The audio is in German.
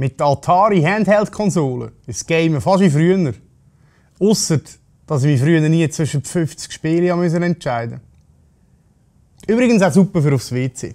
Mit der Atari Handheld-Konsole ist das Game fast wie früher. Ausser, dass ich mich früher nie zwischen 50 Spielen entscheiden musste. Übrigens auch super für aufs WC.